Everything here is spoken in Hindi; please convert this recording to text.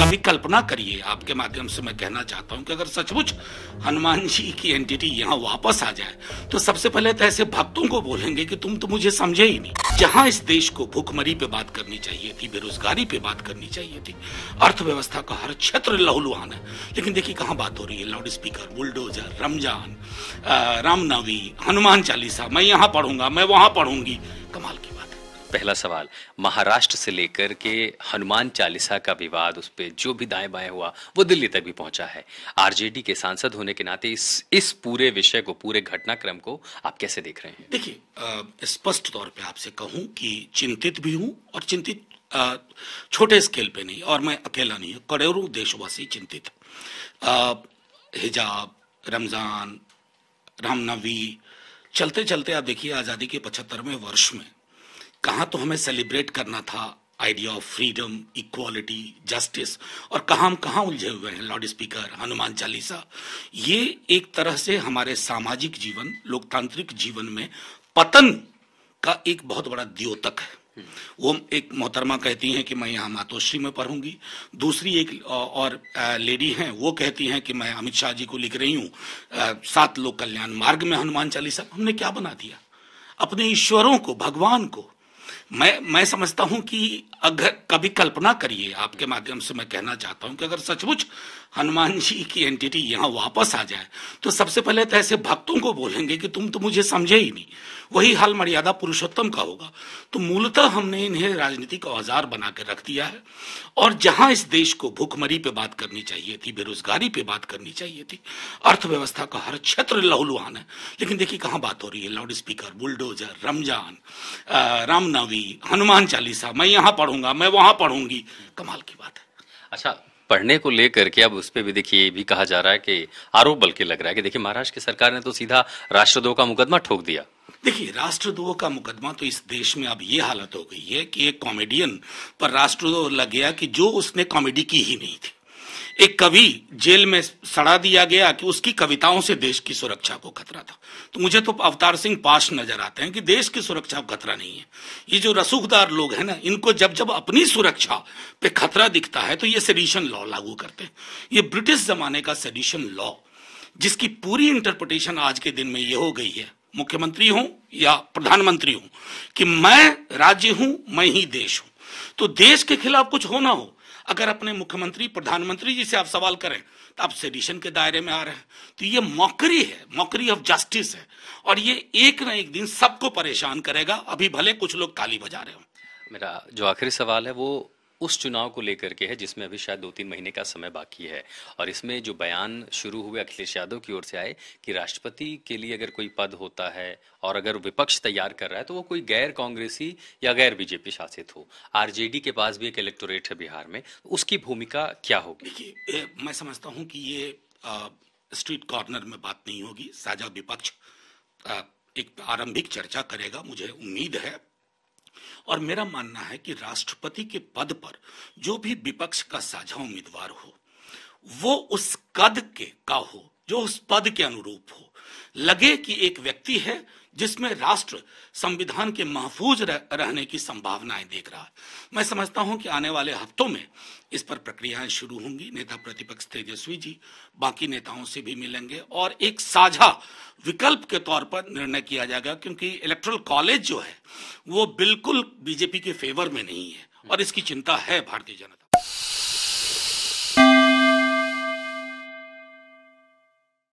कभी कल्पना करिए आपके माध्यम से मैं कहना चाहता हूं कि अगर सचमुच हनुमान जी की एंटिटी यहाँ वापस आ जाए तो सबसे पहले तो ऐसे भक्तों को बोलेंगे कि तुम तो मुझे समझे ही नहीं जहाँ इस देश को भूखमरी पे बात करनी चाहिए थी बेरोजगारी पे बात करनी चाहिए थी अर्थव्यवस्था का हर क्षेत्र लहूलुहान है लेकिन देखिए कहाँ बात हो रही है loud speaker bulldozer Ramzan Ramnavami Hanuman Chalisa मैं यहाँ पढ़ूंगा मैं वहां पढ़ूंगी कमाल की पहला सवाल महाराष्ट्र से लेकर के हनुमान चालीसा का विवाद उस पर जो भी दाएं बाएं हुआ वो दिल्ली तक भी पहुंचा है आरजेडी के सांसद होने के नाते इस इस पूरे विषय को पूरे घटनाक्रम को आप कैसे देख रहे हैं देखिए स्पष्ट तौर पे आपसे कहूं कि चिंतित भी हूं और चिंतित छोटे स्केल पे नहीं और मैं अकेला नहीं हूँ करोड़ों देशवासी चिंतित हिजाब रमज़ान रामनवी चलते चलते आप देखिए आज़ादी के पचहत्तरवें वर्ष में कहाँ तो हमें सेलिब्रेट करना था idea of freedom equality justice और कहाँ हम कहाँ उलझे हुए हैं लाउड स्पीकर हनुमान चालीसा ये एक तरह से हमारे सामाजिक जीवन लोकतांत्रिक जीवन में पतन का एक बहुत बड़ा द्योतक है वो एक मोहतरमा कहती हैं कि मैं यहाँ मातोश्री में पढ़ूंगी दूसरी एक और लेडी हैं वो कहती हैं कि मैं अमित शाह जी को लिख रही हूँ सात लोक कल्याण मार्ग में हनुमान चालीसा हमने क्या बना दिया अपने ईश्वरों को भगवान को मैं मैं समझता हूं कि अगर कभी कल्पना करिए आपके माध्यम से मैं कहना चाहता हूं कि अगर सचमुच हनुमान जी की एंटिटी यहां वापस आ जाए तो सबसे पहले तो ऐसे भक्तों को बोलेंगे कि तुम तो मुझे समझे ही नहीं वही हाल मर्यादा पुरुषोत्तम का होगा तो मूलतः हमने इन्हें राजनीति औजार बना रख दिया है और जहां इस देश को भूखमरी पे बात करनी चाहिए थी बेरोजगारी पे बात करनी चाहिए थी अर्थव्यवस्था का हर क्षेत्र लहुलुहान है लेकिन देखिए कहाँ बात हो रही है loud speaker bulldozer Ramzan Ramnavami Hanuman Chalisa मैं यहाँ पढ़ूंगा मैं वहां पढ़ूंगी कमाल की बात है अच्छा पढ़ने को लेकर के अब उस पर भी देखिए ये भी कहा जा रहा है कि आरोप बल्कि लग रहा है कि देखिए महाराष्ट्र की सरकार ने तो सीधा राष्ट्रद्रोह का मुकदमा ठोक दिया देखिए राष्ट्रद्रोह का मुकदमा तो इस देश में अब ये हालत हो गई है कि एक कॉमेडियन पर राष्ट्रद्रोह लग गया कि जो उसने कॉमेडी की ही नहीं थी एक कवि जेल में सड़ा दिया गया कि उसकी कविताओं से देश की सुरक्षा को खतरा था तो मुझे तो अवतार सिंह पास नजर आते हैं कि देश की सुरक्षा को खतरा नहीं है ये जो रसूखदार लोग हैं ना इनको जब जब अपनी सुरक्षा पे खतरा दिखता है तो ये सेडिशन लॉ लागू करते हैं ये ब्रिटिश जमाने का सेडिशन लॉ जिसकी पूरी इंटरप्रिटेशन आज के दिन में ये हो गई है मुख्यमंत्री हूं या प्रधानमंत्री हूं कि मैं राज्य हूं मैं ही देश हूं तो देश के खिलाफ कुछ होना हो अगर अपने मुख्यमंत्री प्रधानमंत्री जी से आप सवाल करें तो आप सेडिशन के दायरे में आ रहे हैं तो ये मौकरी है मौकरी ऑफ जस्टिस है और ये एक न एक दिन सबको परेशान करेगा अभी भले कुछ लोग ताली बजा रहे हो मेरा जो आखिरी सवाल है वो उस चुनाव को लेकर के है जिसमें अभी शायद दो तीन महीने का समय बाकी है और इसमें जो बयान शुरू हुए अखिलेश यादव की ओर से आए कि राष्ट्रपति के लिए अगर कोई पद होता है और अगर विपक्ष तैयार कर रहा है तो वो कोई गैर कांग्रेसी या गैर बीजेपी शासित हो आरजेडी के पास भी एक इलेक्टोरेट है बिहार में तो उसकी भूमिका क्या होगी मैं समझता हूँ कि ये स्ट्रीट कॉर्नर में बात नहीं होगी साझा विपक्ष एक आरंभिक चर्चा करेगा मुझे उम्मीद है और मेरा मानना है कि राष्ट्रपति के पद पर जो भी विपक्ष का साझा उम्मीदवार हो वो उस कद के का हो जो उस पद के अनुरूप हो लगे कि एक व्यक्ति है जिसमें राष्ट्र संविधान के महफूज रहने की संभावनाएं देख रहा है मैं समझता हूं कि आने वाले हफ्तों में इस पर प्रक्रियाएं शुरू होंगी नेता प्रतिपक्ष तेजस्वी जी बाकी नेताओं से भी मिलेंगे और एक साझा विकल्प के तौर पर निर्णय किया जाएगा क्योंकि इलेक्ट्रल कॉलेज जो है वो बिल्कुल बीजेपी के फेवर में नहीं है और इसकी चिंता है भारतीय जनता